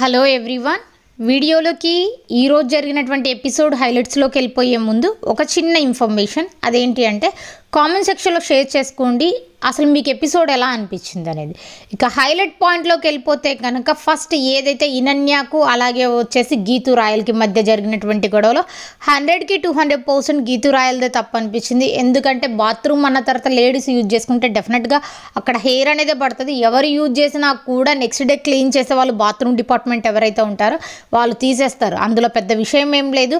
hello everyone వీడియోలోకి ఈరోజు జరిగినటువంటి ఎపిసోడ్ హైలైట్స్లోకి వెళ్ళిపోయే ముందు ఒక చిన్న ఇన్ఫర్మేషన్ అదేంటి అంటే కామెంట్ సెక్షన్లో షేర్ చేసుకోండి అసలు మీకు ఎపిసోడ్ ఎలా అనిపించింది అనేది ఇక హైలైట్ పాయింట్లోకి వెళ్ళిపోతే కనుక ఫస్ట్ ఏదైతే ఇనన్యాకు అలాగే వచ్చేసి గీతు రాయల్కి మధ్య జరిగినటువంటి గొడవలో హండ్రెడ్కి టూ హండ్రెడ్ పర్సెంట్ గీతు రాయల్దే తప్పు అనిపించింది ఎందుకంటే బాత్రూమ్ అన్న తర్వాత లేడీస్ యూజ్ చేసుకుంటే డెఫినెట్గా అక్కడ హెయిర్ అనేది పడుతుంది ఎవరు యూజ్ చేసినా కూడా నెక్స్ట్ డే క్లీన్ చేసే వాళ్ళు బాత్రూమ్ డిపార్ట్మెంట్ ఎవరైతే ఉంటారో వాళ్ళు తీసేస్తారు అందులో పెద్ద విషయం ఏం లేదు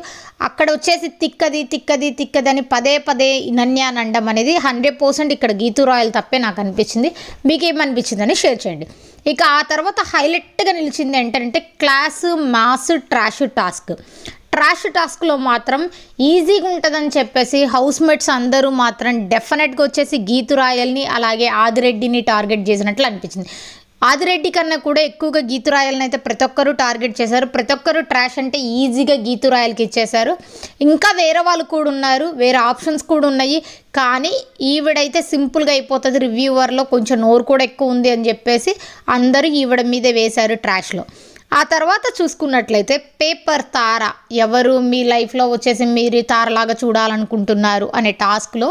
అక్కడ వచ్చేసి తిక్కది తిక్కది తిక్కదని పదే పదే ఇనన్యా అని చేయడం అనేది హండ్రెడ్ పర్సెంట్ ఇక్కడ గీతు రాయల్ తప్పే నాకు అనిపించింది మీకు ఏమనిపించిందని షేర్ చేయండి ఇక ఆ తర్వాత హైలైట్గా నిలిచింది ఏంటంటే class mass trash task trash టాస్క్లో మాత్రం ఈజీగా ఉంటుందని చెప్పేసి హౌస్ మేట్స్ అందరూ మాత్రం డెఫినెట్గా వచ్చేసి గీతు రాయల్ని అలాగే ఆదిరెడ్డిని టార్గెట్ చేసినట్లు అనిపించింది ఆదిరెడ్డి కన్నా కూడా ఎక్కువగా గీతురాయలను అయితే ప్రతి ఒక్కరూ టార్గెట్ చేశారు ప్రతి ఒక్కరు ట్రాష్ అంటే ఈజీగా రాయలకి ఇచ్చేశారు ఇంకా వేరే వాళ్ళు కూడా ఉన్నారు వేరే ఆప్షన్స్ కూడా ఉన్నాయి కానీ ఈవిడైతే సింపుల్గా అయిపోతుంది రివ్యూవర్లో కొంచెం నోరు కూడా ఎక్కువ ఉంది అని చెప్పేసి అందరూ ఈవిడ మీదే వేశారు ట్రాష్లో ఆ తర్వాత చూసుకున్నట్లయితే పేపర్ తార ఎవరు మీ లైఫ్లో వచ్చేసి మీరు తారలాగా చూడాలనుకుంటున్నారు అనే టాస్క్లో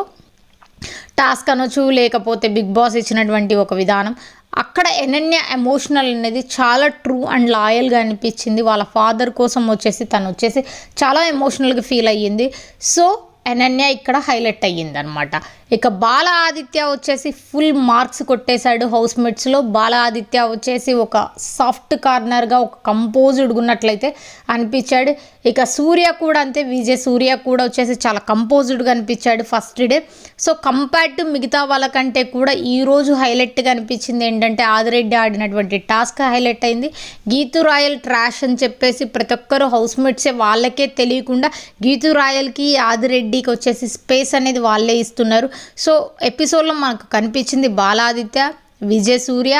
టాస్క్ అనొచ్చు లేకపోతే బిగ్ బాస్ ఇచ్చినటువంటి ఒక విధానం అక్కడ ఎనన్య ఎమోషనల్ అనేది చాలా ట్రూ అండ్ లాయల్గా అనిపించింది వాళ్ళ ఫాదర్ కోసం వచ్చేసి తను వచ్చేసి చాలా ఎమోషనల్గా ఫీల్ అయ్యింది సో ఎనన్య ఇక్కడ హైలైట్ అనమాట ఇక బాల ఆదిత్య వచ్చేసి ఫుల్ మార్క్స్ కొట్టేశాడు హౌస్ మేట్స్లో బాల ఆదిత్య వచ్చేసి ఒక సాఫ్ట్ కార్నర్గా ఒక కంపోజ్డ్ ఉన్నట్లయితే అనిపించాడు ఇక సూర్య కూడా అంతే విజయ్ సూర్య కూడా వచ్చేసి చాలా కంపోజ్డ్గా అనిపించాడు first day so compared to మిగతా వాళ్ళకంటే కూడా ఈరోజు హైలైట్గా అనిపించింది ఏంటంటే ఆదిరెడ్డి ఆడినటువంటి టాస్క్ హైలైట్ అయింది గీతు రాయల్ ట్రాష్ అని చెప్పేసి ప్రతి ఒక్కరు హౌస్ మేట్సే వాళ్ళకే తెలియకుండా గీతు రాయల్కి ఆదిరెడ్డికి వచ్చేసి స్పేస్ అనేది వాళ్ళే ఇస్తున్నారు సో ఎపిసోడ్లో మనకు కనిపించింది బాలాదిత్య విజయ్ సూర్య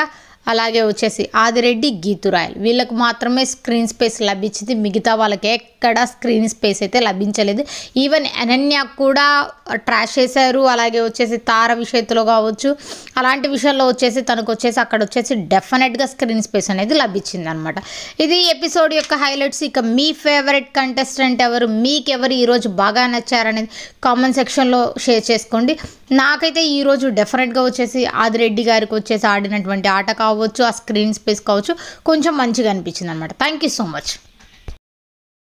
అలాగే వచ్చేసి ఆదిరెడ్డి గీతురాయల్ వీళ్ళకు మాత్రమే స్క్రీన్ స్పేస్ లభించింది మిగతా వాళ్ళకి ఎక్కడ స్క్రీన్ స్పేస్ అయితే లభించలేదు ఈవెన్ అనన్య కూడా ట్రాష్ చేశారు అలాగే వచ్చేసి తార విషయంలో కావచ్చు అలాంటి విషయంలో వచ్చేసి తనకు వచ్చేసి అక్కడ వచ్చేసి డెఫినెట్గా స్క్రీన్ స్పేస్ అనేది లభించింది అనమాట ఇది ఎపిసోడ్ యొక్క హైలైట్స్ ఇక మీ ఫేవరెట్ కంటెస్టెంట్ ఎవరు మీకెవరు ఈరోజు బాగా నచ్చారనేది కామెంట్ సెక్షన్లో షేర్ చేసుకోండి నాకైతే ఈరోజు డెఫినెట్గా వచ్చేసి ఆదిరెడ్డి గారికి వచ్చేసి ఆడినటువంటి ఆట కావచ్చు ఆ స్క్రీన్ స్పేస్ కావచ్చు కొంచెం మంచిగా అనిపించింది అనమాట థ్యాంక్ యూ సో మచ్